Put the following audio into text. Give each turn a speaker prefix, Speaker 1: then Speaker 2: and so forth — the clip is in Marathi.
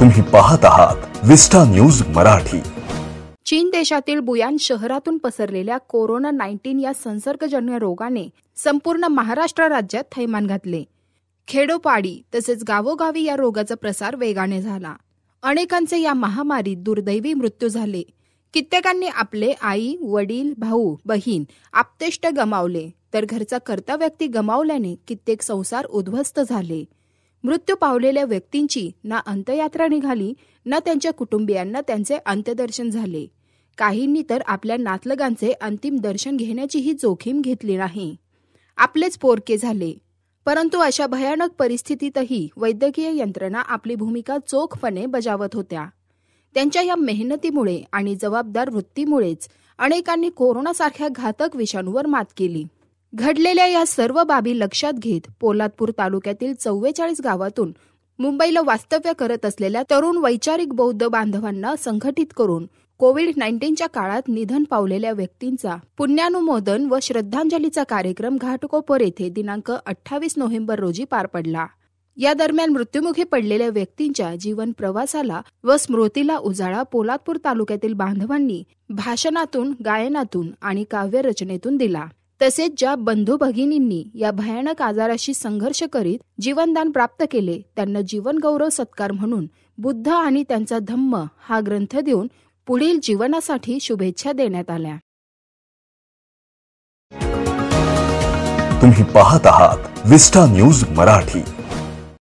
Speaker 1: तुम्ही पाहत आहात विस्टा न्यूज मराठी चीन देशातील बुयान शहरातून पसरलेल्या कोरोना नाईन्टीन या संसर्गजन्य रोगाने संपूर्ण महाराष्ट्र राज्यात थैमान घातले खेडोपाडी तसेच गावोगावी या रोगाचा प्रसार वेगाने झाला अनेकांचे या महामारीत दुर्दैवी मृत्यू झाले कित्येकांनी आपले आई वडील भाऊ बहीण आपतेष्ट गमावले तर घरचा कर्ता व्यक्ती गमावल्याने कित्येक संसार उद्ध्वस्त झाले मृत्यू पावलेल्या व्यक्तींची ना अंत्ययात्रा निघाली ना त्यांच्या कुटुंबियांना त्यांचे अंत्यदर्शन झाले काहींनी तर आपल्या नातलगांचे अंतिम दर्शन घेण्याचीही जोखीम घेतली नाही आपलेच पोरके झाले परंतु अशा भयानक परिस्थितीतही वैद्यकीय यंत्रणा आपली भूमिका चोखपणे बजावत होत्या त्यांच्या या मेहनतीमुळे आणि जबाबदार वृत्तीमुळेच अनेकांनी कोरोनासारख्या घातक विषाणूवर मात केली घडलेल्या या सर्व बाबी लक्षात घेत पोलादपूर तालुक्यातील चव्वेचाळीस गावातून मुंबईला वास्तव्य करत असलेल्या तरुण वैचारिक बौद्ध बांधवांना संघटित करून कोविड नाईन्टीनच्या काळात निधन पावलेल्या व्यक्तींचा पुण्यानुमोदन व श्रद्धांजलीचा कार्यक्रम घाटकोपर येथे दिनांक अठ्ठावीस नोव्हेंबर रोजी पार पडला या दरम्यान मृत्युमुखी पडलेल्या व्यक्तींच्या जीवन प्रवासाला व स्मृतीला उजाळा पोलादपूर तालुक्यातील बांधवांनी भाषणातून गायनातून आणि काव्यरचनेतून दिला तसेच ज्या बंधू भगिनींनी या भयानक आजाराशी संघर्ष करीत जीवनदान प्राप्त केले त्यांना गौरव सत्कार म्हणून बुद्ध आणि त्यांचा धम्म हा ग्रंथ देऊन पुढील जीवनासाठी शुभेच्छा देण्यात आल्या तुम्ही पाहत आहात विस्टा न्यूज मराठी